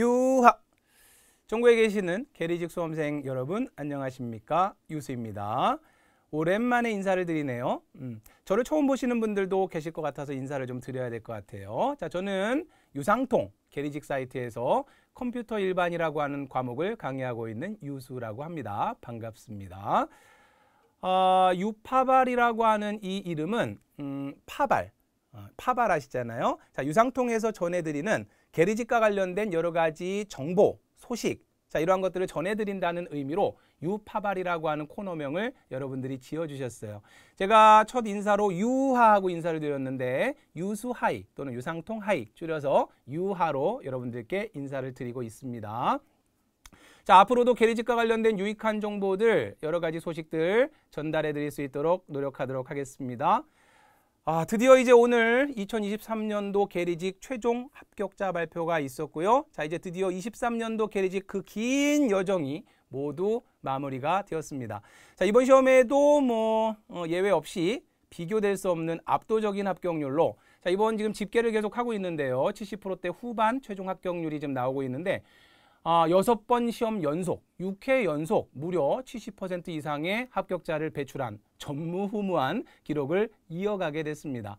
유학! 전국에 계시는 계리직 수험생 여러분 안녕하십니까? 유수입니다. 오랜만에 인사를 드리네요. 음, 저를 처음 보시는 분들도 계실 것 같아서 인사를 좀 드려야 될 것 같아요. 자, 저는 유상통 계리직 사이트에서 컴퓨터 일반이라고 하는 과목을 강의하고 있는 유수라고 합니다. 반갑습니다. 어, 유파발이라고 하는 이 이름은 음, 파발, 어, 파발 아시잖아요. 자, 유상통에서 전해드리는 게리직과 관련된 여러 가지 정보, 소식, 자 이러한 것들을 전해드린다는 의미로 유파발이라고 하는 코너명을 여러분들이 지어주셨어요. 제가 첫 인사로 유하하고 인사를 드렸는데 유수하이 또는 유상통하이 줄여서 유하로 여러분들께 인사를 드리고 있습니다. 자 앞으로도 게리직과 관련된 유익한 정보들 여러 가지 소식들 전달해 드릴 수 있도록 노력하도록 하겠습니다. 아, 드디어 이제 오늘 2023년도 게리직 최종 합격자 발표가 있었고요. 자, 이제 드디어 23년도 게리직 그 긴 여정이 모두 마무리가 되었습니다. 자, 이번 시험에도 뭐 어, 예외 없이 비교될 수 없는 압도적인 합격률로 자, 이번 지금 집계를 계속 하고 있는데요. 70%대 후반 최종 합격률이 지금 나오고 있는데 아, 섯번 시험 연속, 6회 연속 무려 70% 이상의 합격자를 배출한 전무후무한 기록을 이어가게 됐습니다.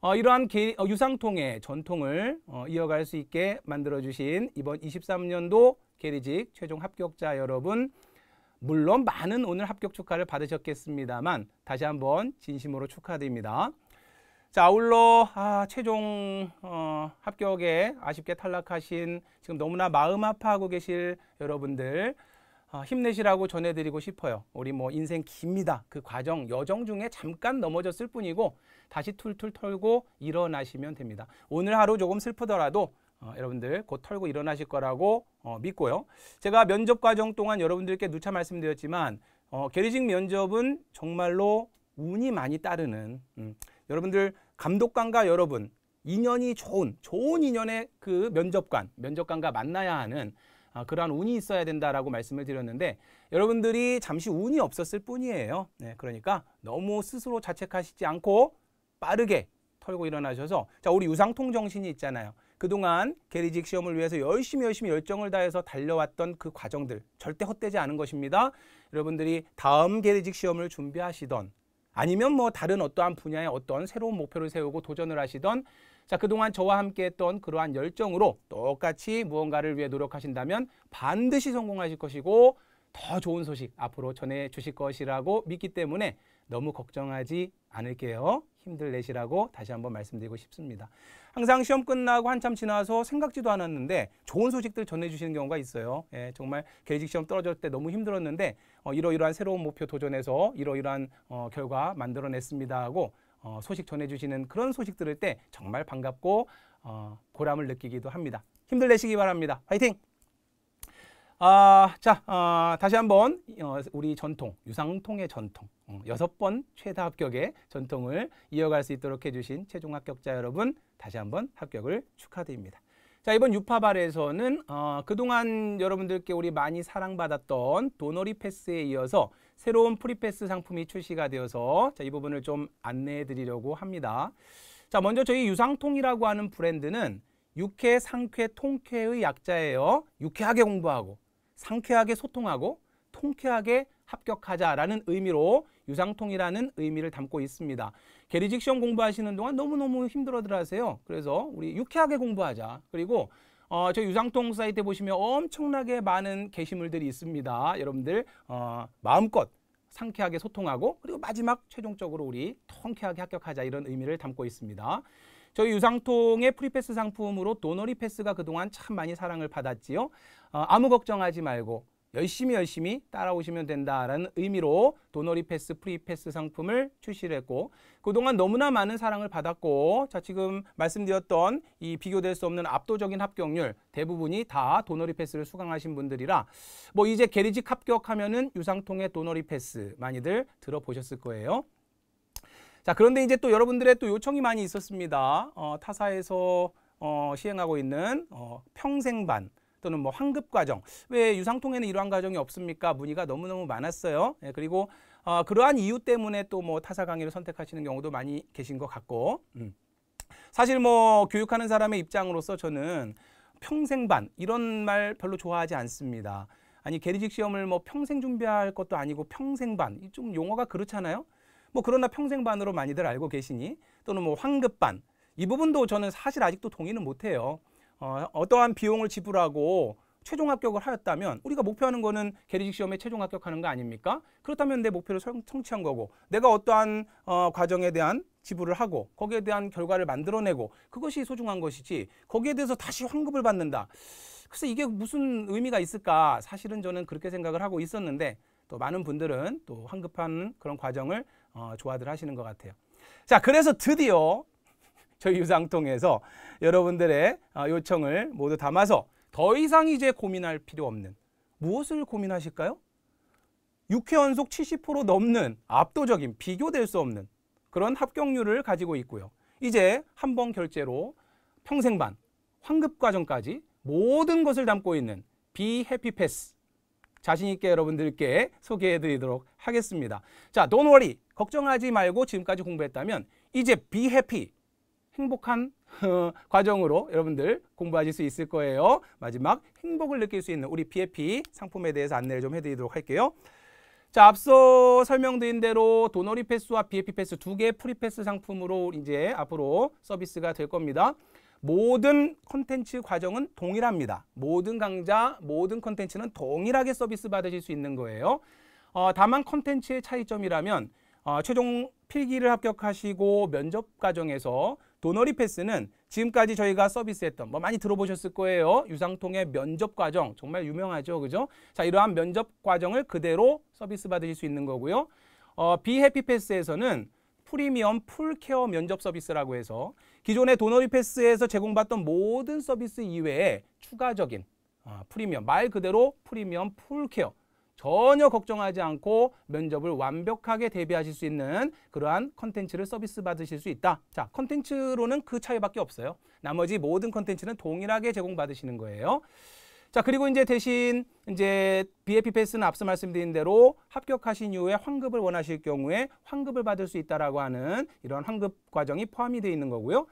어, 이러한 개, 어, 유상통의 전통을 어, 이어갈 수 있게 만들어주신 이번 23년도 계리직 최종 합격자 여러분 물론 많은 오늘 합격 축하를 받으셨겠습니다만 다시 한번 진심으로 축하드립니다. 자, 아울러 아, 최종 어, 합격에 아쉽게 탈락하신 지금 너무나 마음 아파하고 계실 여러분들 아, 힘내시라고 전해드리고 싶어요. 우리 뭐 인생 깁니다. 그 과정, 여정 중에 잠깐 넘어졌을 뿐이고 다시 툴툴 털고 일어나시면 됩니다. 오늘 하루 조금 슬프더라도 어, 여러분들 곧 털고 일어나실 거라고 어, 믿고요. 제가 면접 과정 동안 여러분들께 누차 말씀드렸지만 어, 게리직 면접은 정말로 운이 많이 따르는 음, 여러분들 감독관과 여러분 인연이 좋은 좋은 인연의 그 면접관 면접관과 만나야 하는 아, 그러한 운이 있어야 된다라고 말씀을 드렸는데 여러분들이 잠시 운이 없었을 뿐이에요. 네, 그러니까 너무 스스로 자책하시지 않고 빠르게 털고 일어나셔서 자 우리 유상통 정신이 있잖아요. 그동안 게리직 시험을 위해서 열심히 열심히 열정을 다해서 달려왔던 그 과정들 절대 헛되지 않은 것입니다. 여러분들이 다음 게리직 시험을 준비하시던 아니면 뭐 다른 어떠한 분야에 어떤 새로운 목표를 세우고 도전을 하시던 자 그동안 저와 함께 했던 그러한 열정으로 똑같이 무언가를 위해 노력하신다면 반드시 성공하실 것이고 더 좋은 소식 앞으로 전해 주실 것이라고 믿기 때문에 너무 걱정하지 않을게요. 힘들 내시라고 다시 한번 말씀드리고 싶습니다. 항상 시험 끝나고 한참 지나서 생각지도 않았는데 좋은 소식들 전해주시는 경우가 있어요. 예, 정말 계직 시험 떨어질 때 너무 힘들었는데 어, 이러이러한 새로운 목표 도전해서 이러이러한 어, 결과 만들어냈습니다 하고 어, 소식 전해주시는 그런 소식 들을 때 정말 반갑고 어, 보람을 느끼기도 합니다. 힘들 내시기 바랍니다. 화이팅! 아, 자, 아, 다시 한번 어, 우리 전통, 유상통의 전통, 어, 여섯 번 최다 합격의 전통을 이어갈 수 있도록 해주신 최종 합격자 여러분 다시 한번 합격을 축하드립니다. 자 이번 유파발에서는 어, 그동안 여러분들께 우리 많이 사랑받았던 도너리 패스에 이어서 새로운 프리패스 상품이 출시가 되어서 자, 이 부분을 좀 안내해 드리려고 합니다. 자 먼저 저희 유상통이라고 하는 브랜드는 육회, 상쾌, 통쾌의 약자예요. 유쾌하게 공부하고 상쾌하게 소통하고 통쾌하게 합격하자라는 의미로 유상통이라는 의미를 담고 있습니다. 게리직 시험 공부하시는 동안 너무너무 힘들어들 하세요. 그래서 우리 유쾌하게 공부하자. 그리고 어, 저 유상통 사이트에 보시면 엄청나게 많은 게시물들이 있습니다. 여러분들 어, 마음껏 상쾌하게 소통하고 그리고 마지막 최종적으로 우리 통쾌하게 합격하자 이런 의미를 담고 있습니다. 저희 유상통의 프리패스 상품으로 도너리 패스가 그동안 참 많이 사랑을 받았지요. 어, 아무 걱정하지 말고 열심히 열심히 따라오시면 된다라는 의미로 도너리 패스, 프리 패스 상품을 출시를 했고 그동안 너무나 많은 사랑을 받았고 자 지금 말씀드렸던 이 비교될 수 없는 압도적인 합격률 대부분이 다 도너리 패스를 수강하신 분들이라 뭐 이제 게리직 합격하면은 유상통의 도너리 패스 많이들 들어보셨을 거예요. 자 그런데 이제 또 여러분들의 또 요청이 많이 있었습니다. 어, 타사에서 어, 시행하고 있는 어, 평생반 또는 뭐 환급 과정 왜 유상통에는 이러한 과정이 없습니까? 문의가 너무너무 많았어요. 예, 그리고 어, 그러한 이유 때문에 또 뭐 타사 강의를 선택하시는 경우도 많이 계신 것 같고 음. 사실 뭐 교육하는 사람의 입장으로서 저는 평생반 이런 말 별로 좋아하지 않습니다. 아니 개리직 시험을 뭐 평생 준비할 것도 아니고 평생반 좀 용어가 그렇잖아요. 뭐 그러나 평생반으로 많이들 알고 계시니 또는 뭐 환급반 이 부분도 저는 사실 아직도 동의는 못해요. 어, 떠한 비용을 지불하고 최종 합격을 하였다면 우리가 목표하는 거는 계리직 시험에 최종 합격하는 거 아닙니까? 그렇다면 내 목표를 성취한 거고 내가 어떠한 어, 과정에 대한 지불을 하고 거기에 대한 결과를 만들어내고 그것이 소중한 것이지 거기에 대해서 다시 환급을 받는다. 그래서 이게 무슨 의미가 있을까? 사실은 저는 그렇게 생각을 하고 있었는데 또 많은 분들은 또 환급하는 그런 과정을 어, 좋아들 하시는 것 같아요. 자, 그래서 드디어 저희 유상통에서 여러분들의 어, 요청을 모두 담아서 더 이상 이제 고민할 필요 없는 무엇을 고민하실까요? 6회 연속 70% 넘는 압도적인 비교될 수 없는 그런 합격률을 가지고 있고요. 이제 한 번 결제로 평생반, 환급과정까지 모든 것을 담고 있는 비해피패스 자신 있게 여러분들께 소개해 드리도록 하겠습니다. 자, d o n 걱정하지 말고 지금까지 공부했다면 이제 비 해피 행복한 어, 과정으로 여러분들 공부하실 수 있을 거예요. 마지막 행복을 느낄 수 있는 우리 p f p 상품에 대해서 안내를 좀 해드리도록 할게요. 자, 앞서 설명드린 대로 도너리 패스와 BFP 패스 두 개의 프리패스 상품으로 이제 앞으로 서비스가 될 겁니다. 모든 컨텐츠 과정은 동일합니다. 모든 강좌, 모든 컨텐츠는 동일하게 서비스 받으실 수 있는 거예요. 어, 다만 컨텐츠의 차이점이라면 어, 최종 필기를 합격하시고 면접 과정에서 도너리 패스는 지금까지 저희가 서비스했던 뭐 많이 들어보셨을 거예요. 유상통의 면접 과정 정말 유명하죠. 그죠? 자, 이러한 면접 과정을 그대로 서비스 받으실 수 있는 거고요. 어, 비해피 패스에서는 프리미엄 풀케어 면접 서비스라고 해서 기존의 도너리 패스에서 제공받던 모든 서비스 이외에 추가적인 아, 프리미엄 말 그대로 프리미엄 풀케어 전혀 걱정하지 않고 면접을 완벽하게 대비하실 수 있는 그러한 컨텐츠를 서비스 받으실 수 있다. 자, 컨텐츠로는 그 차이밖에 없어요. 나머지 모든 컨텐츠는 동일하게 제공받으시는 거예요. 자 그리고 이제 대신 이제 b f p 패스는 앞서 말씀드린 대로 합격하신 이후에 환급을 원하실 경우에 환급을 받을 수 있다라고 하는 이런 환급 과정이 포함이 되어 있는 거고요.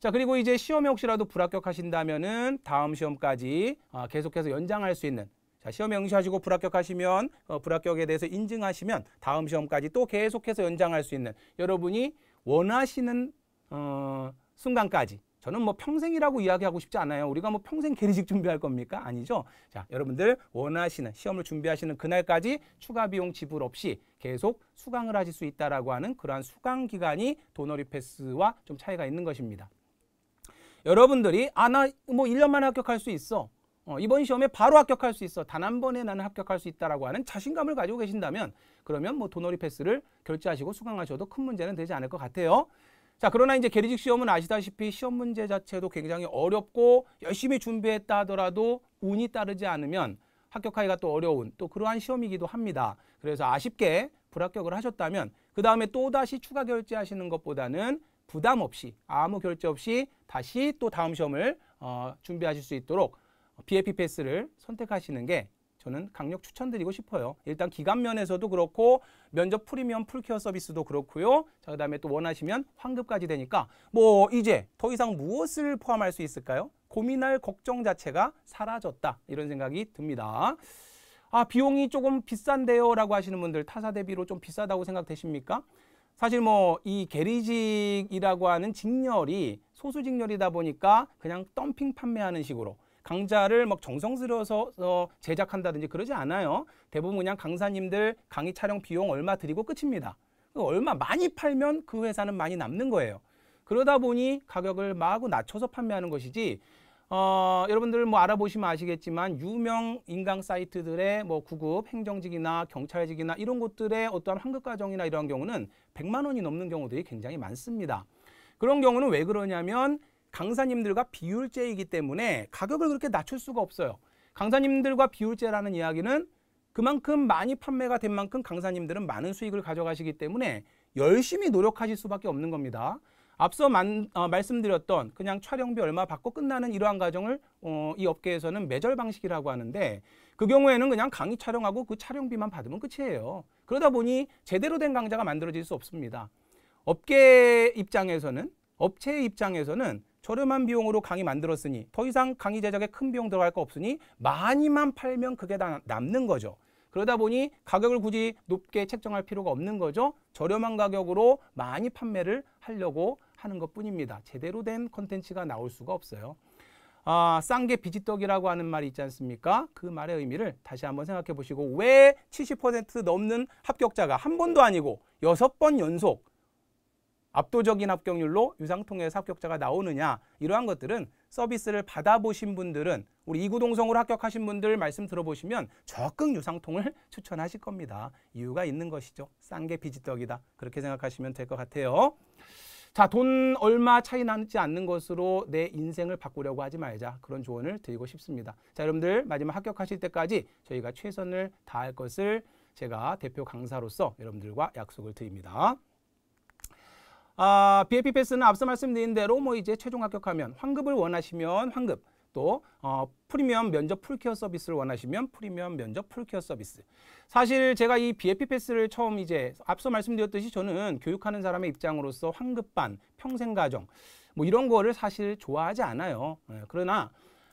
자 그리고 이제 시험에 혹시라도 불합격하신다면은 다음 시험까지 아, 계속해서 연장할 수 있는 자, 시험에 응시하시고 불합격하시면 어, 불합격에 대해서 인증하시면 다음 시험까지 또 계속해서 연장할 수 있는 여러분이 원하시는 어, 순간까지 저는 뭐 평생이라고 이야기하고 싶지 않아요. 우리가 뭐 평생 계리직 준비할 겁니까? 아니죠. 자, 여러분들 원하시는 시험을 준비하시는 그날까지 추가 비용 지불 없이 계속 수강을 하실 수 있다라고 하는 그러한 수강 기간이 도너리 패스와 좀 차이가 있는 것입니다. 여러분들이 아나뭐 1년만에 합격할 수 있어. 어, 이번 시험에 바로 합격할 수 있어. 단 한 번에 나는 합격할 수 있다라고 하는 자신감을 가지고 계신다면 그러면 뭐 도너리 패스를 결제하시고 수강하셔도 큰 문제는 되지 않을 것 같아요. 자, 그러나 이제 계리직 시험은 아시다시피 시험 문제 자체도 굉장히 어렵고 열심히 준비했다 하더라도 운이 따르지 않으면 합격하기가 또 어려운 또 그러한 시험이기도 합니다. 그래서 아쉽게 불합격을 하셨다면 그 다음에 또다시 추가 결제하시는 것보다는 부담 없이 아무 결제 없이 다시 또 다음 시험을 어, 준비하실 수 있도록 b f p 패스를 선택하시는 게 저는 강력 추천드리고 싶어요. 일단 기간 면에서도 그렇고 면접 프리미엄 풀케어 서비스도 그렇고요. 자, 그다음에 또 원하시면 환급까지 되니까 뭐 이제 더 이상 무엇을 포함할 수 있을까요? 고민할 걱정 자체가 사라졌다. 이런 생각이 듭니다. 아, 비용이 조금 비싼데요. 라고 하시는 분들 타사 대비로 좀 비싸다고 생각되십니까? 사실 뭐 이 게리직이라고 하는 직렬이 소수 직렬이다 보니까 그냥 덤핑 판매하는 식으로 강좌를 막 정성스러워서 어, 제작한다든지 그러지 않아요. 대부분 그냥 강사님들 강의 촬영 비용 얼마 드리고 끝입니다. 그 얼마 많이 팔면 그 회사는 많이 남는 거예요. 그러다 보니 가격을 마구 낮춰서 판매하는 것이지 어, 여러분들 뭐 알아보시면 아시겠지만 유명 인강 사이트들의 뭐 구급, 행정직이나 경찰직이나 이런 곳들의 어떠한 환급 과정이나 이런 경우는 100만 원이 넘는 경우들이 굉장히 많습니다. 그런 경우는 왜 그러냐면 강사님들과 비율제이기 때문에 가격을 그렇게 낮출 수가 없어요. 강사님들과 비율제라는 이야기는 그만큼 많이 판매가 된 만큼 강사님들은 많은 수익을 가져가시기 때문에 열심히 노력하실 수밖에 없는 겁니다. 앞서 만, 어, 말씀드렸던 그냥 촬영비 얼마 받고 끝나는 이러한 과정을 어, 이 업계에서는 매절 방식이라고 하는데 그 경우에는 그냥 강의 촬영하고 그 촬영비만 받으면 끝이에요. 그러다 보니 제대로 된 강좌가 만들어질 수 없습니다. 업계 입장에서는 업체의 입장에서는 저렴한 비용으로 강의 만들었으니 더 이상 강의 제작에 큰 비용 들어갈 거 없으니 많이만 팔면 그게 다 남는 거죠. 그러다 보니 가격을 굳이 높게 책정할 필요가 없는 거죠. 저렴한 가격으로 많이 판매를 하려고 하는 것뿐입니다. 제대로 된 컨텐츠가 나올 수가 없어요. 아, 싼게 비지떡이라고 하는 말이 있지 않습니까? 그 말의 의미를 다시 한번 생각해 보시고 왜 70% 넘는 합격자가 한 번도 아니고 여섯 번 연속 압도적인 합격률로 유상통해서 합격자가 나오느냐 이러한 것들은 서비스를 받아보신 분들은 우리 이구동성으로 합격하신 분들 말씀 들어보시면 적극 유상통을 추천하실 겁니다. 이유가 있는 것이죠. 싼게 비지떡이다. 그렇게 생각하시면 될 것 같아요. 자, 돈 얼마 차이 나지 않는 것으로 내 인생을 바꾸려고 하지 말자. 그런 조언을 드리고 싶습니다. 자, 여러분들 마지막 합격하실 때까지 저희가 최선을 다할 것을 제가 대표 강사로서 여러분들과 약속을 드립니다. 아, BAP 패스는 앞서 말씀드린 대로 뭐 이제 최종 합격하면 환급을 원하시면 환급 또 어, 프리미엄 면접 풀케어 서비스를 원하시면 프리미엄 면접 풀케어 서비스 사실 제가 이 BAP 패스를 처음 이제 앞서 말씀드렸듯이 저는 교육하는 사람의 입장으로서 환급반, 평생가정 뭐 이런 거를 사실 좋아하지 않아요. 예, 그러나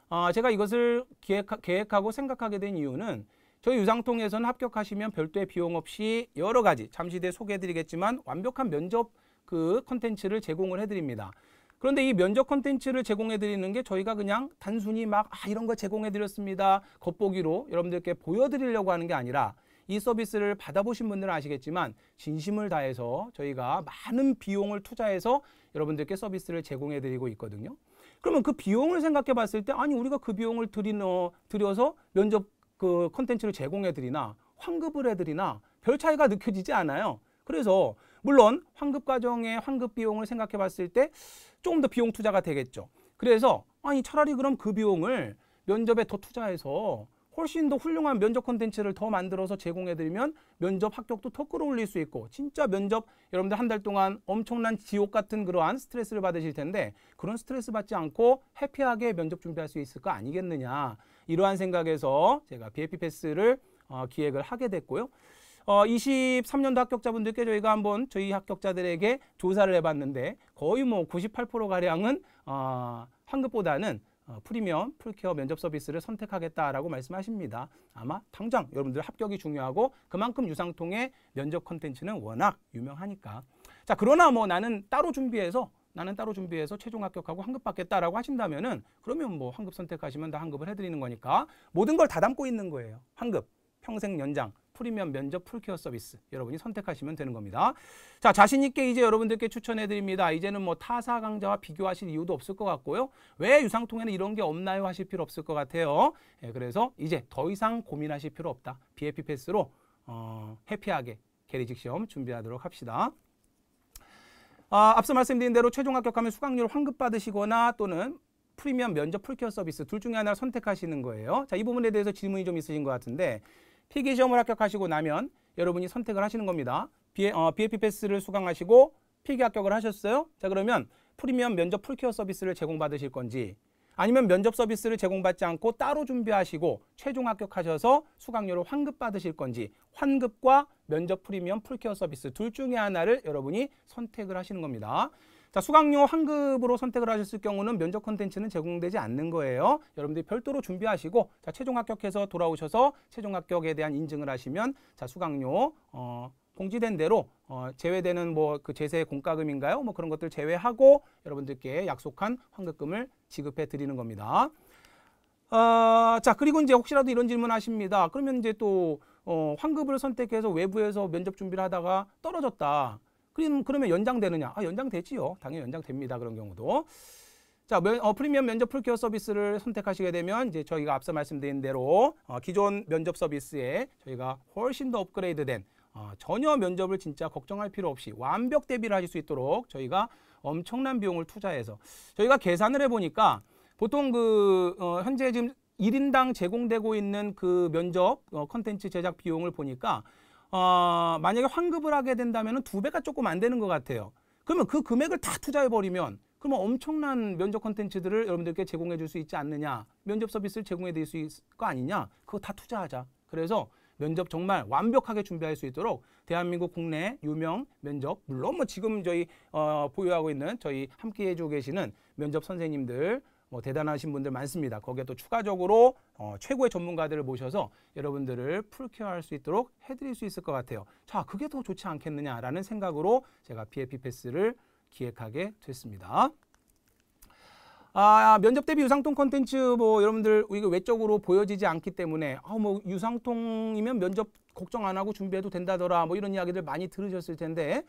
어, 제가 이것을 기획, 계획하고 생각하게 된 이유는 저희 유상통에서는 합격하시면 별도의 비용 없이 여러 가지 잠시 뒤에 소개해드리겠지만 완벽한 면접 그 컨텐츠를 제공을 해드립니다. 그런데 이 면접 컨텐츠를 제공해드리는 게 저희가 그냥 단순히 막 아, 이런 거 제공해드렸습니다. 겉보기로 여러분들께 보여드리려고 하는 게 아니라 이 서비스를 받아보신 분들은 아시겠지만 진심을 다해서 저희가 많은 비용을 투자해서 여러분들께 서비스를 제공해드리고 있거든요. 그러면 그 비용을 생각해 봤을 때 아니 우리가 그 비용을 들이너, 들여서 면접 그 컨텐츠를 제공해드리나 환급을 해드리나 별 차이가 느껴지지 않아요. 그래서 물론 환급 과정의 환급 비용을 생각해 봤을 때 조금 더 비용 투자가 되겠죠. 그래서 아니 차라리 그럼 그 비용을 면접에 더 투자해서 훨씬 더 훌륭한 면접 컨텐츠를 더 만들어서 제공해드리면 면접 합격도 더 끌어올릴 수 있고 진짜 면접 여러분들 한 달 동안 엄청난 지옥 같은 그러한 스트레스를 받으실 텐데 그런 스트레스 받지 않고 해피하게 면접 준비할 수 있을 거 아니겠느냐 이러한 생각에서 제가 BFP 패스를 어, 기획을 하게 됐고요. 어, 23년도 합격자분들께 저희가 한번 저희 합격자들에게 조사를 해봤는데 거의 뭐 98%가량은 어, 한급보다는 어, 프리미엄 풀케어 면접 서비스를 선택하겠다라고 말씀하십니다. 아마 당장 여러분들 합격이 중요하고 그만큼 유상통의 면접 컨텐츠는 워낙 유명하니까. 자 그러나 뭐 나는 따로 준비해서 나는 따로 준비해서 최종 합격하고 환급 받겠다라고 하신다면은 그러면 뭐 한급 선택하시면 다 한급을 해드리는 거니까 모든 걸 다 담고 있는 거예요. 환급 평생 연장, 프리미엄 면접 풀케어 서비스 여러분이 선택하시면 되는 겁니다. 자 자신 있게 이제 여러분들께 추천해 드립니다. 이제는 뭐 타사 강좌와 비교하실 이유도 없을 것 같고요. 왜 유상통에는 이런 게 없나요 하실 필요 없을 것 같아요. 예, 그래서 이제 더 이상 고민하실 필요 없다. b f p 패스로 어, 해피하게 계리직 시험 준비하도록 합시다. 아, 앞서 말씀드린 대로 최종 합격하면 수강료를 환급받으시거나 또는 프리미엄 면접 풀케어 서비스 둘 중에 하나를 선택하시는 거예요. 자, 이 부분에 대해서 질문이 좀 있으신 것 같은데 필기 시험을 합격하시고 나면 여러분이 선택을 하시는 겁니다. B, 어, BFP 패스를 수강하시고 필기 합격을 하셨어요. 자 그러면 프리미엄 면접 풀케어 서비스를 제공받으실 건지 아니면 면접 서비스를 제공받지 않고 따로 준비하시고 최종 합격하셔서 수강료를 환급 받으실 건지 환급과 면접 프리미엄 풀케어 서비스 둘 중에 하나를 여러분이 선택을 하시는 겁니다. 자, 수강료 환급으로 선택을 하셨을 경우는 면접 컨텐츠는 제공되지 않는 거예요. 여러분들이 별도로 준비하시고 자, 최종 합격해서 돌아오셔서 최종 합격에 대한 인증을 하시면 자, 수강료 어 공지된 대로 어, 제외되는 뭐그 제세 공과금인가요? 뭐 그런 것들 제외하고 여러분들께 약속한 환급금을 지급해 드리는 겁니다. 어, 자 그리고 이제 혹시라도 이런 질문 하십니다. 그러면 이제 또 어, 환급을 선택해서 외부에서 면접 준비를 하다가 떨어졌다. 그럼 그러면 연장되느냐? 아, 연장되지요. 당연히 연장됩니다. 그런 경우도. 자, 면, 어, 프리미엄 면접 풀케어 서비스를 선택하시게 되면 이제 저희가 앞서 말씀드린 대로 어, 기존 면접 서비스에 저희가 훨씬 더 업그레이드된 어, 전혀 면접을 진짜 걱정할 필요 없이 완벽 대비를 하실 수 있도록 저희가 엄청난 비용을 투자해서 저희가 계산을 해보니까 보통 그 어, 현재 지금 1인당 제공되고 있는 그 면접 어, 컨텐츠 제작 비용을 보니까 어, 만약에 환급을 하게 된다면 두 배가 조금 안 되는 것 같아요. 그러면 그 금액을 다 투자해버리면 그러면 엄청난 면접 컨텐츠들을 여러분들께 제공해 줄 수 있지 않느냐. 면접 서비스를 제공해 드릴 수 있을 거 아니냐. 그거 다 투자하자. 그래서 면접 정말 완벽하게 준비할 수 있도록 대한민국 국내 유명 면접 물론 뭐 지금 저희 어, 보유하고 있는 저희 함께해 주고 계시는 면접 선생님들 뭐 대단하신 분들 많습니다. 거기에 또 추가적으로 어, 최고의 전문가들을 모셔서 여러분들을 풀케어할 수 있도록 해드릴 수 있을 것 같아요. 자, 그게 더 좋지 않겠느냐라는 생각으로 제가 PFP 패스를 기획하게 됐습니다. 아, 면접 대비 유상통 컨텐츠 뭐 여러분들 이거 외적으로 보여지지 않기 때문에 아, 뭐 유상통이면 면접 걱정 안 하고 준비해도 된다더라 뭐 이런 이야기들 많이 들으셨을 텐데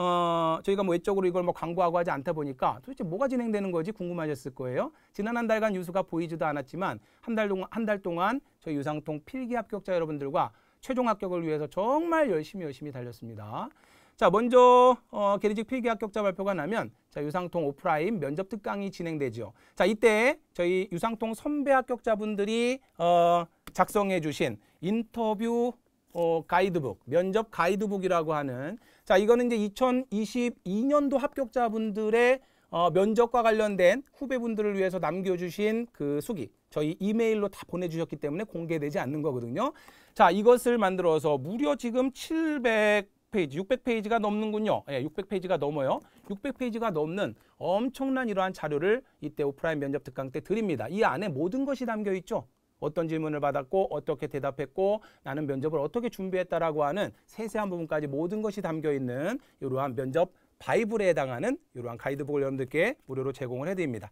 어, 저희가 뭐 외적으로 이걸 뭐 광고하고 하지 않다 보니까 도대체 뭐가 진행되는 거지 궁금하셨을 거예요. 지난 한 달간 유수가 보이지도 않았지만 한 달 동안 한달 동안 저희 유상통 필기 합격자 여러분들과 최종 합격을 위해서 정말 열심히 열심히 달렸습니다. 자, 먼저 어, 계리직 필기 합격자 발표가 나면 자, 유상통 오프라인 면접 특강이 진행되죠. 자, 이때 저희 유상통 선배 합격자분들이 어, 작성해 주신 인터뷰 어, 가이드북, 면접 가이드북이라고 하는 자, 이거는 이제 2022년도 합격자분들의 어, 면접과 관련된 후배분들을 위해서 남겨주신 그 수기 저희 이메일로 다 보내주셨기 때문에 공개되지 않는 거거든요. 자, 이것을 만들어서 무려 지금 700 페이지, 600페이지가 넘는군요. 예, 600페이지가 넘어요. 600페이지가 넘는 엄청난 이러한 자료를 이때 오프라인 면접 특강 때 드립니다. 이 안에 모든 것이 담겨 있죠. 어떤 질문을 받았고 어떻게 대답했고 나는 면접을 어떻게 준비했다라고 하는 세세한 부분까지 모든 것이 담겨 있는 이러한 면접 바이블에 해당하는 이러한 가이드북을 여러분들께 무료로 제공을 해드립니다.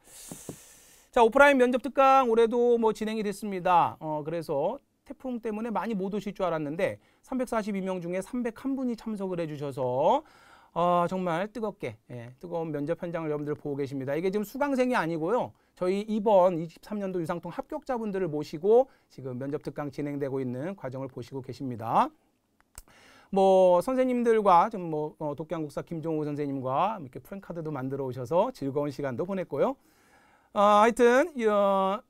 자 오프라인 면접 특강 올해도 뭐 진행이 됐습니다. 어 그래서 태풍 때문에 많이 못 오실 줄 알았는데 342명 중에 301분이 참석을 해주셔서 어, 정말 뜨겁게 예, 뜨거운 면접 현장을 여러분들 보고 계십니다. 이게 지금 수강생이 아니고요. 저희 이번 23년도 유상통 합격자분들을 모시고 지금 면접 특강 진행되고 있는 과정을 보시고 계십니다. 뭐 선생님들과 좀뭐 어, 독양국사 김종우 선생님과 이렇게 프랭카드도 만들어 오셔서 즐거운 시간도 보냈고요. 어, 하여튼 어,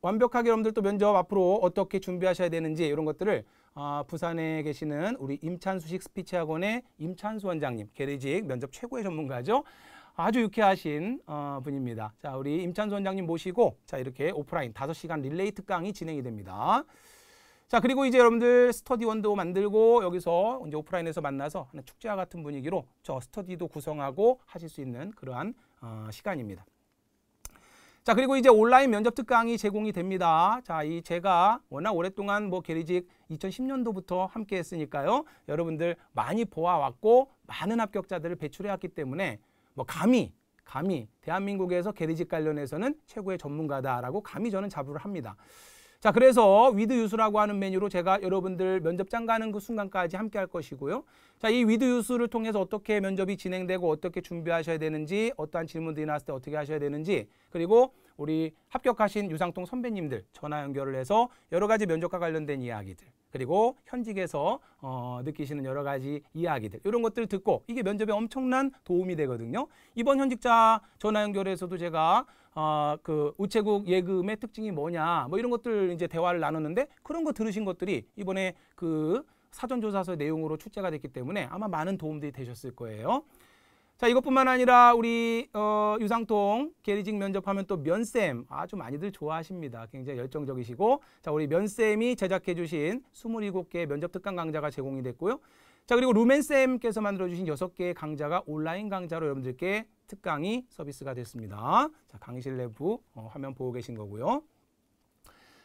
완벽하게 여러분들 또 면접 앞으로 어떻게 준비하셔야 되는지 이런 것들을 아, 부산에 계시는 우리 임찬수식 스피치 학원의 임찬수 원장님, 게리직 면접 최고의 전문가죠. 아주 유쾌하신 어, 분입니다. 자, 우리 임찬수 원장님 모시고 자, 이렇게 오프라인 5시간 릴레이 특강이 진행이 됩니다. 자, 그리고 이제 여러분들 스터디원도 만들고 여기서 이제 오프라인에서 만나서 하는 축제와 같은 분위기로 저 스터디도 구성하고 하실 수 있는 그러한 어, 시간입니다. 자, 그리고 이제 온라인 면접 특강이 제공이 됩니다. 자, 이 제가 워낙 오랫동안 뭐 게리직 2010년도부터 함께 했으니까요. 여러분들 많이 보아왔고 많은 합격자들을 배출해 왔기 때문에 뭐 감히 감히 대한민국에서 게리직 관련해서는 최고의 전문가다라고 감히 저는 자부를 합니다. 자 그래서 위드 유스라고 하는 메뉴로 제가 여러분들 면접장 가는 그 순간까지 함께 할 것이고요. 자 이 위드 유스를 통해서 어떻게 면접이 진행되고 어떻게 준비하셔야 되는지 어떠한 질문들이 나왔을 때 어떻게 하셔야 되는지 그리고 우리 합격하신 유상통 선배님들 전화 연결을 해서 여러 가지 면접과 관련된 이야기들 그리고 현직에서 어, 느끼시는 여러 가지 이야기들 이런 것들을 듣고 이게 면접에 엄청난 도움이 되거든요. 이번 현직자 전화 연결에서도 제가 어, 그 우체국 예금의 특징이 뭐냐 뭐 이런 것들 이제 대화를 나눴는데 그런 거 들으신 것들이 이번에 그 사전조사서 내용으로 출제가 됐기 때문에 아마 많은 도움들이 되셨을 거예요. 자 이것뿐만 아니라 우리 어, 유상통 계리직 면접하면 또 면쌤 아주 많이들 좋아하십니다. 굉장히 열정적이시고 자 우리 면쌤이 제작해 주신 27개 면접 특강 강좌가 제공이 됐고요. 자 그리고 루멘쌤께서 만들어주신 6개의 강좌가 온라인 강좌로 여러분들께 특강이 서비스가 됐습니다. 자 강의실 내부 어, 화면 보고 계신 거고요.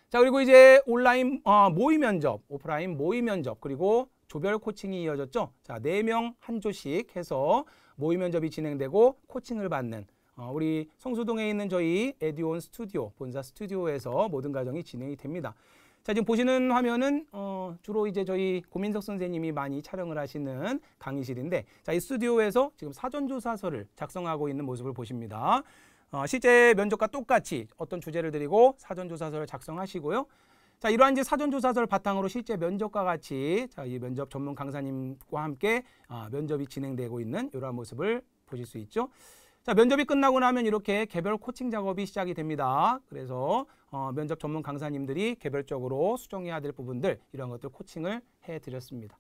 자 그리고 이제 온라인 어, 모의 면접, 오프라인 모의 면접 그리고 조별 코칭이 이어졌죠. 자, 4명 한 조씩 해서 모의 면접이 진행되고 코칭을 받는 어, 우리 성수동에 있는 저희 에듀온 스튜디오 본사 스튜디오에서 모든 과정이 진행이 됩니다. 자 지금 보시는 화면은 어, 주로 이제 저희 고민석 선생님이 많이 촬영을 하시는 강의실인데 자이 스튜디오에서 지금 사전조사서를 작성하고 있는 모습을 보십니다. 어, 실제 면접과 똑같이 어떤 주제를 드리고 사전조사서를 작성하시고요. 자, 이러한 이제 사전조사서를 바탕으로 실제 면접과 같이 자, 이 면접 전문 강사님과 함께 아, 면접이 진행되고 있는 이러한 모습을 보실 수 있죠. 자, 면접이 끝나고 나면 이렇게 개별 코칭 작업이 시작이 됩니다. 그래서 어, 면접 전문 강사님들이 개별적으로 수정해야 될 부분들 이런 것들 코칭을 해드렸습니다.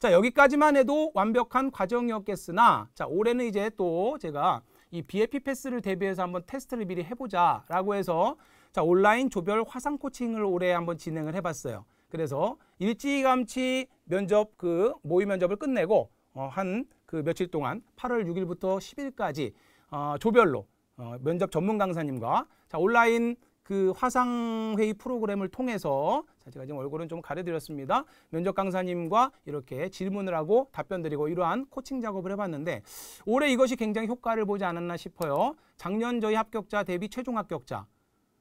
자, 여기까지만 해도 완벽한 과정이었겠으나 자, 올해는 이제 또 제가 이 BFP 패스를 대비해서 한번 테스트를 미리 해보자라고 해서 자, 온라인 조별 화상 코칭을 올해 한번 진행을 해봤어요. 그래서 일찌감치 면접 그 모의 면접을 끝내고 어, 한 그 며칠 동안 8월 6일부터 10일까지 어, 조별로 어, 면접 전문 강사님과 자, 온라인 그 화상 회의 프로그램을 통해서 자, 제가 지금 얼굴은 좀 가려드렸습니다. 면접 강사님과 이렇게 질문을 하고 답변 드리고 이러한 코칭 작업을 해봤는데 올해 이것이 굉장히 효과를 보지 않았나 싶어요. 작년 저희 합격자 대비 최종 합격자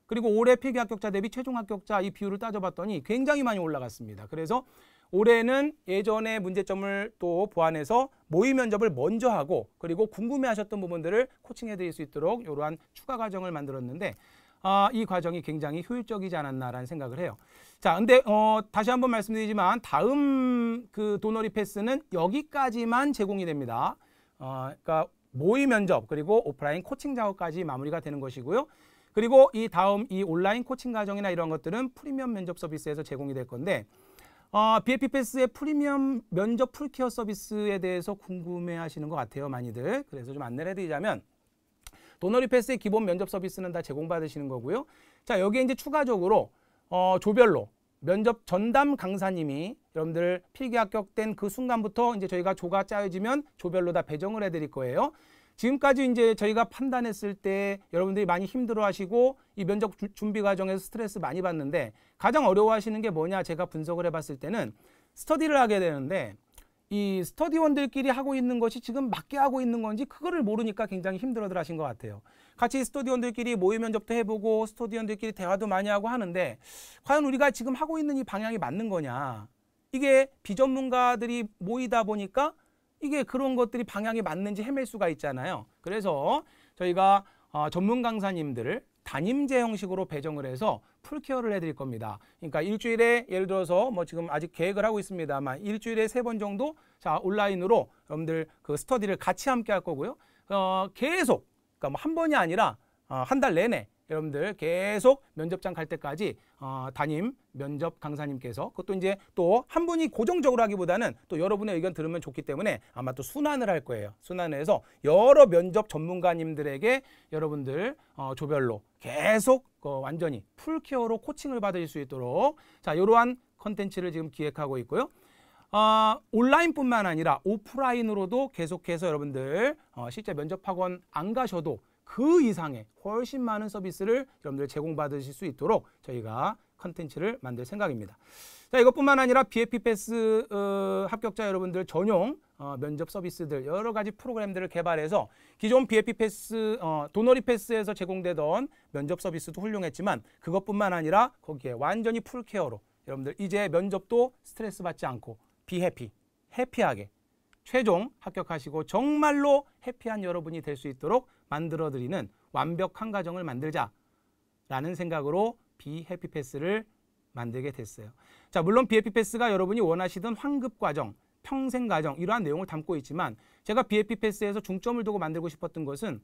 그리고 올해 필기 합격자 대비 최종 합격자 이 비율을 따져봤더니 굉장히 많이 올라갔습니다. 그래서 올해는 예전의 문제점을 또 보완해서 모의 면접을 먼저 하고 그리고 궁금해하셨던 부분들을 코칭해드릴 수 있도록 이러한 추가 과정을 만들었는데 아, 이 과정이 굉장히 효율적이지 않았나라는 생각을 해요. 자, 근데 어, 다시 한번 말씀드리지만 다음 그 도너리 패스는 여기까지만 제공이 됩니다. 어, 그러니까 모의 면접 그리고 오프라인 코칭 작업까지 마무리가 되는 것이고요. 그리고 이 다음 이 온라인 코칭 과정이나 이런 것들은 프리미엄 면접 서비스에서 제공이 될 건데 어, BFP 패스의 프리미엄 면접 풀케어 서비스에 대해서 궁금해 하시는 것 같아요. 많이들. 그래서 좀 안내를 해드리자면 도너리 패스의 기본 면접 서비스는 다 제공받으시는 거고요. 자, 여기에 이제 추가적으로 어, 조별로 면접 전담 강사님이 여러분들 필기 합격된 그 순간부터 이제 저희가 조가 짜여지면 조별로 다 배정을 해드릴 거예요. 지금까지 이제 저희가 판단했을 때 여러분들이 많이 힘들어하시고 이 면접 준비 과정에서 스트레스 많이 받는데 가장 어려워하시는 게 뭐냐 제가 분석을 해봤을 때는 스터디를 하게 되는데 이 스터디원들끼리 하고 있는 것이 지금 맞게 하고 있는 건지 그거를 모르니까 굉장히 힘들어들 하신 것 같아요. 같이 스터디원들끼리 모의 면접도 해보고 스터디원들끼리 대화도 많이 하고 하는데 과연 우리가 지금 하고 있는 이 방향이 맞는 거냐 이게 비전문가들이 모이다 보니까 이게 그런 것들이 방향이 맞는지 헤맬 수가 있잖아요. 그래서 저희가 어, 전문 강사님들을 단임제 형식으로 배정을 해서 풀케어를 해드릴 겁니다. 그러니까 일주일에 예를 들어서 뭐 지금 아직 계획을 하고 있습니다만 일주일에 세 번 정도 자 온라인으로 여러분들 그 스터디를 같이 함께 할 거고요. 어, 계속 그러니까 뭐 한 번이 아니라 어, 한달 내내 여러분들 계속 면접장 갈 때까지 어, 담임 면접 강사님께서 그것도 이제 또 한 분이 고정적으로 하기보다는 또 여러분의 의견 들으면 좋기 때문에 아마 또 순환을 할 거예요. 순환을 해서 여러 면접 전문가님들에게 여러분들 어, 조별로 계속 어, 완전히 풀케어로 코칭을 받으실 수 있도록 자 이러한 컨텐츠를 지금 기획하고 있고요. 어, 온라인뿐만 아니라 오프라인으로도 계속해서 여러분들 어, 실제 면접 학원 안 가셔도 그 이상의 훨씬 많은 서비스를 여러분들 제공받으실 수 있도록 저희가 컨텐츠를 만들 생각입니다. 자 이것뿐만 아니라 BFP 패스 어, 합격자 여러분들 전용 어, 면접 서비스들 여러 가지 프로그램들을 개발해서 기존 BFP 패스 어, 도너리 패스에서 제공되던 면접 서비스도 훌륭했지만 그것뿐만 아니라 거기에 완전히 풀케어로 여러분들 이제 면접도 스트레스 받지 않고 비해피 해피하게 최종 합격하시고 정말로 해피한 여러분이 될 수 있도록 만들어드리는 완벽한 가정을 만들자라는 생각으로 비해피패스를 만들게 됐어요. 자, 물론 비해피패스가 여러분이 원하시던 환급과정, 평생과정 이러한 내용을 담고 있지만 제가 비해피패스에서 중점을 두고 만들고 싶었던 것은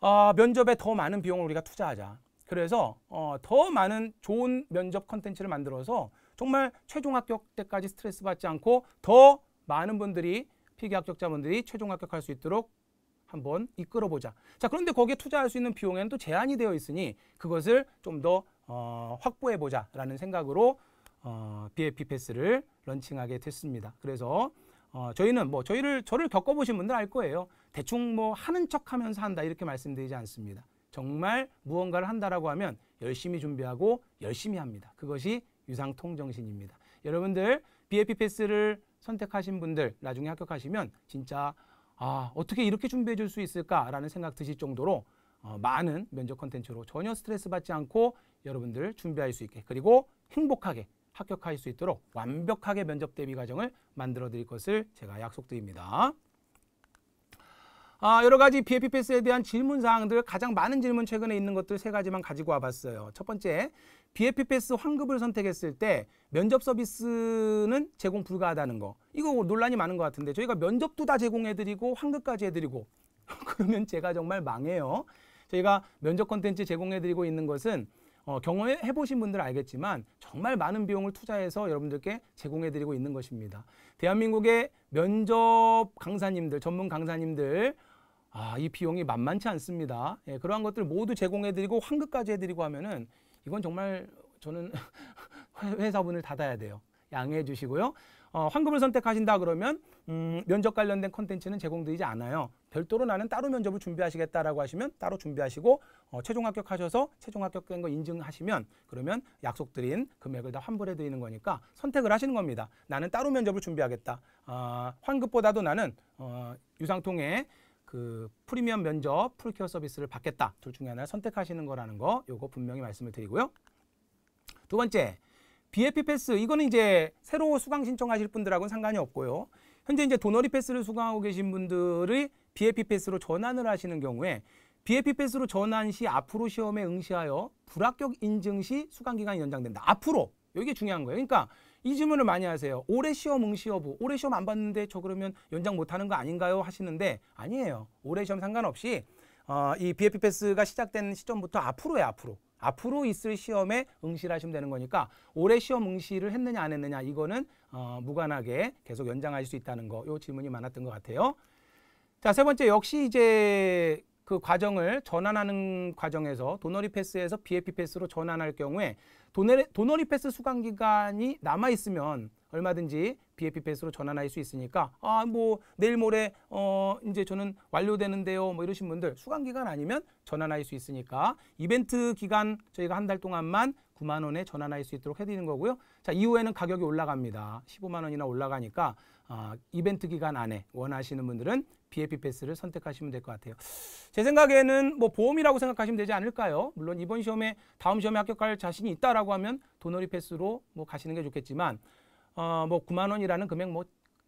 어, 면접에 더 많은 비용을 우리가 투자하자. 그래서 어, 더 많은 좋은 면접 컨텐츠를 만들어서 정말 최종 합격 때까지 스트레스 받지 않고 더 많은 분들이 피기 합격자분들이 최종 합격할 수 있도록 한번 이끌어보자. 자 그런데 거기에 투자할 수 있는 비용에는 또 제한이 되어 있으니 그것을 좀더 어, 확보해보자라는 생각으로 어, BFP 패스를 런칭하게 됐습니다. 그래서 어, 저희는 뭐 저희를 저를 겪어보신 분들 알 거예요. 대충 뭐 하는 척하면서 한다 이렇게 말씀드리지 않습니다. 정말 무언가를 한다라고 하면 열심히 준비하고 열심히 합니다. 그것이 유상통 정신입니다. 여러분들 BFP 패스를 선택하신 분들 나중에 합격하시면 진짜 아, 어떻게 이렇게 준비해 줄 수 있을까라는 생각 드실 정도로 어, 많은 면접 컨텐츠로 전혀 스트레스 받지 않고 여러분들 준비할 수 있게 그리고 행복하게 합격할 수 있도록 완벽하게 면접 대비 과정을 만들어 드릴 것을 제가 약속드립니다. 아, 여러 가지 b f p 스에 대한 질문 사항들 가장 많은 질문 최근에 있는 것들 세 가지만 가지고 와봤어요. 첫 번째, b f p 패스 환급을 선택했을 때 면접 서비스는 제공 불가하다는 거. 이거 논란이 많은 것 같은데 저희가 면접도 다 제공해드리고 환급까지 해드리고 그러면 제가 정말 망해요. 저희가 면접 컨텐츠 제공해드리고 있는 것은 어, 경험해 보신 분들 알겠지만 정말 많은 비용을 투자해서 여러분들께 제공해 드리고 있는 것입니다. 대한민국의 면접 강사님들, 전문 강사님들 아, 이 비용이 만만치 않습니다. 예, 그러한 것들 모두 제공해드리고 환급까지 해드리고 하면은 이건 정말 저는 회사분을 닫아야 돼요. 양해해 주시고요. 어, 환급을 선택하신다 그러면 음, 면접 관련된 컨텐츠는 제공되지 않아요. 별도로 나는 따로 면접을 준비하시겠다라고 하시면 따로 준비하시고 어, 최종 합격하셔서 최종 합격된 거 인증하시면 그러면 약속드린 금액을 다 환불해 드리는 거니까 선택을 하시는 겁니다. 나는 따로 면접을 준비하겠다. 어, 환급보다도 나는 어, 유상통에 그 프리미엄 면접 풀케어 서비스를 받겠다. 둘 중에 하나를 선택하시는 거라는 거 요거 분명히 말씀을 드리고요. 두 번째, BFP 패스 이거는 이제 새로 수강 신청하실 분들하고는 상관이 없고요. 현재 이제 도너리 패스를 수강하고 계신 분들이 BFP 패스로 전환을 하시는 경우에 BFP 패스로 전환 시 앞으로 시험에 응시하여 불합격 인증 시 수강 기간이 연장된다. 앞으로 이게 중요한 거예요. 그러니까 이 질문을 많이 하세요. 올해 시험 응시여부, 올해 시험 안 봤는데 저 그러면 연장 못하는 거 아닌가요? 하시는데 아니에요. 올해 시험 상관없이 어, 이 BFP 패스가 시작된 시점부터 앞으로의 앞으로. 앞으로 있을 시험에 응시를 하시면 되는 거니까 올해 시험 응시를 했느냐 안 했느냐 이거는 어, 무관하게 계속 연장할수 있다는 거이 질문이 많았던 것 같아요. 자, 세 번째 역시 이제 그 과정을 전환하는 과정에서 도너리 패스에서 BFP 패스로 전환할 경우에 도너리, 도너리 패스 수강 기간이 남아 있으면 얼마든지 BFP 패스로 전환할 수 있으니까 아 뭐 내일 모레 어 이제 저는 완료되는데요 뭐 이러신 분들 수강 기간 아니면 전환할 수 있으니까 이벤트 기간 저희가 한 달 동안만 9만 원에 전환할 수 있도록 해드리는 거고요. 자 이후에는 가격이 올라갑니다. 15만 원이나 올라가니까 아, 이벤트 기간 안에 원하시는 분들은 BAP 패스를 선택하시면 될 것 같아요. 제 생각에는 뭐 보험이라고 생각하시면 되지 않을까요? 물론 이번 시험에 다음 시험에 합격할 자신이 있다라고 하면 도너리 패스로 뭐 가시는 게 좋겠지만 어 뭐 9만 원이라는 금액 뭐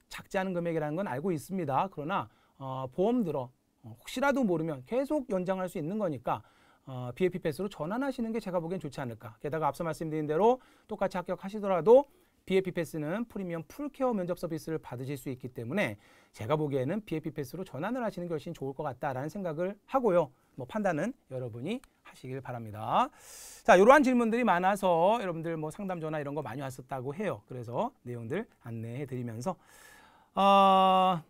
작지 않은 금액이라는 건 알고 있습니다. 그러나 어 보험 들어 어, 혹시라도 모르면 계속 연장할 수 있는 거니까 어, BAP 패스로 전환하시는 게 제가 보기엔 좋지 않을까. 게다가 앞서 말씀드린 대로 똑같이 합격하시더라도 BAP 패스는 프리미엄 풀케어 면접 서비스를 받으실 수 있기 때문에 제가 보기에는 BAP 패스로 전환을 하시는 게 훨씬 좋을 것 같다라는 생각을 하고요. 뭐 판단은 여러분이 하시길 바랍니다. 자, 이러한 질문들이 많아서 여러분들 뭐 상담 전화 이런 거 많이 왔었다고 해요. 그래서 내용들 안내해 드리면서 어,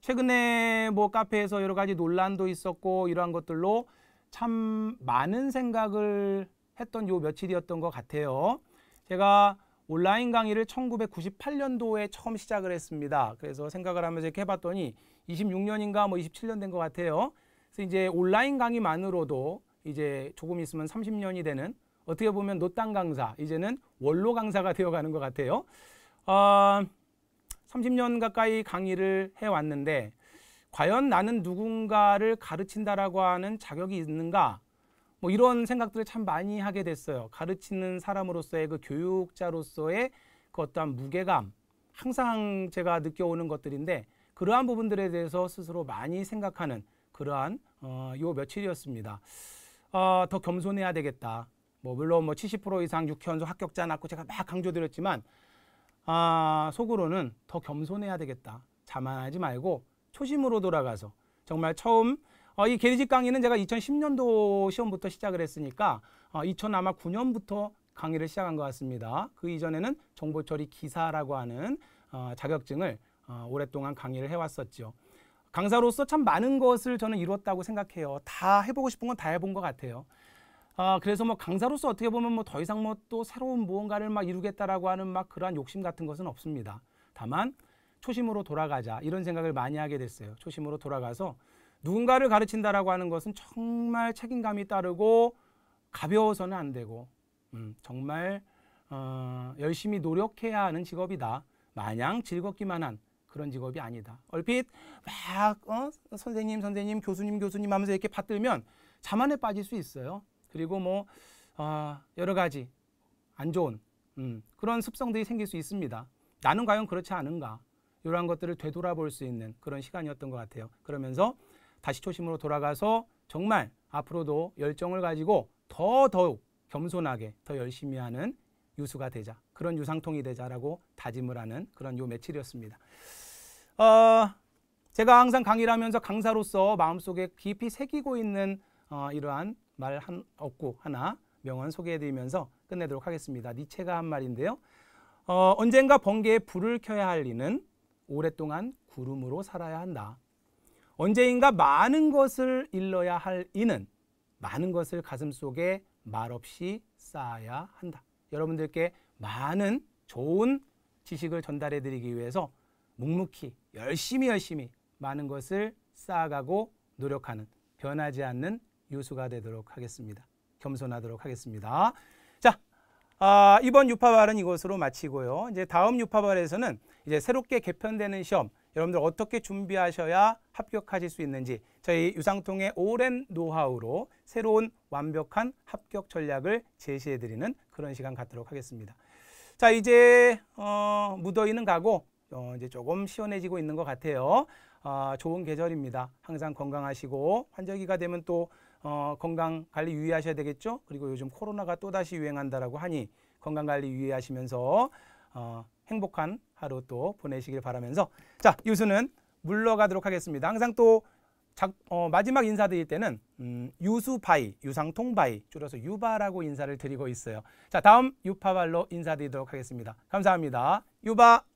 최근에 뭐 카페에서 여러 가지 논란도 있었고 이러한 것들로 참 많은 생각을 했던 요 며칠이었던 것 같아요. 제가 온라인 강의를 1998년도에 처음 시작을 했습니다. 그래서 생각을 하면서 이렇게 해봤더니 26년인가 뭐 27년 된 것 같아요. 그래서 이제 온라인 강의만으로도 이제 조금 있으면 30년이 되는 어떻게 보면 노땅 강사, 이제는 원로 강사가 되어가는 것 같아요. 어, 30년 가까이 강의를 해왔는데 과연 나는 누군가를 가르친다라고 하는 자격이 있는가 뭐 이런 생각들을 참 많이 하게 됐어요. 가르치는 사람으로서의 그 교육자로서의 그어떠 무게감 항상 제가 느껴오는 것들인데 그러한 부분들에 대해서 스스로 많이 생각하는 그러한 어, 요 며칠이었습니다. 어, 더 겸손해야 되겠다. 뭐 물론 뭐 70% 이상 6연속 합격자 낳고 제가 막 강조드렸지만 아, 속으로는 더 겸손해야 되겠다. 자만하지 말고 초심으로 돌아가서 정말 처음 어, 이 게리직 강의는 제가 2010년도 시험부터 시작을 했으니까 어, 2009년부터 강의를 시작한 것 같습니다. 그 이전에는 정보 처리 기사라고 하는 어, 자격증을 어, 오랫동안 강의를 해왔었죠. 강사로서 참 많은 것을 저는 이루었다고 생각해요. 다 해보고 싶은 건 다 해본 것 같아요. 아, 그래서 뭐 강사로서 어떻게 보면 뭐 더 이상 뭐 또 새로운 무언가를 막 이루겠다라고 하는 막 그러한 욕심 같은 것은 없습니다. 다만 초심으로 돌아가자 이런 생각을 많이 하게 됐어요. 초심으로 돌아가서 누군가를 가르친다라고 하는 것은 정말 책임감이 따르고 가벼워서는 안 되고 음, 정말 어, 열심히 노력해야 하는 직업이다. 마냥 즐겁기만 한 그런 직업이 아니다. 얼핏 막 어? 선생님, 선생님, 교수님, 교수님 하면서 이렇게 받들면 자만에 빠질 수 있어요. 그리고 뭐 어, 여러 가지 안 좋은 음, 그런 습성들이 생길 수 있습니다. 나는 과연 그렇지 않은가? 이러한 것들을 되돌아볼 수 있는 그런 시간이었던 것 같아요. 그러면서 다시 초심으로 돌아가서 정말 앞으로도 열정을 가지고 더 더욱 겸손하게 더 열심히 하는 유수가 되자 그런 유상통이 되자라고 다짐을 하는 그런 요 며칠이었습니다. 어, 제가 항상 강의를 하면서 강사로서 마음속에 깊이 새기고 있는 어, 이러한 말한 없고 하나 명언 소개해드리면서 끝내도록 하겠습니다. 니체가 한 말인데요. 어, 언젠가 번개에 불을 켜야 할 이는 오랫동안 구름으로 살아야 한다. 언제인가 많은 것을 일러야 할 이는 많은 것을 가슴속에 말없이 쌓아야 한다. 여러분들께 많은 좋은 지식을 전달해 드리기 위해서 묵묵히 열심히 열심히 많은 것을 쌓아가고 노력하는 변하지 않는 유수가 되도록 하겠습니다. 겸손하도록 하겠습니다. 자, 아, 이번 유파발은 이것으로 마치고요. 이제 다음 유파발에서는 이제 새롭게 개편되는 시험 여러분들 어떻게 준비하셔야 합격하실 수 있는지 저희 유상통의 오랜 노하우로 새로운 완벽한 합격 전략을 제시해드리는 그런 시간 갖도록 하겠습니다. 자 이제 어, 무더위는 가고 어, 이제 조금 시원해지고 있는 것 같아요. 어, 좋은 계절입니다. 항상 건강하시고 환절기가 되면 또 어, 건강 관리 유의하셔야 되겠죠. 그리고 요즘 코로나가 또다시 유행한다라고 하니 건강 관리 유의하시면서 어, 행복한 하루 또 보내시길 바라면서 자 유수는 물러가도록 하겠습니다. 항상 또 작, 어, 마지막 인사드릴 때는 음, 유수바이, 유상통바이 줄여서 유바라고 인사를 드리고 있어요. 자 다음 유파발로 인사드리도록 하겠습니다. 감사합니다. 유바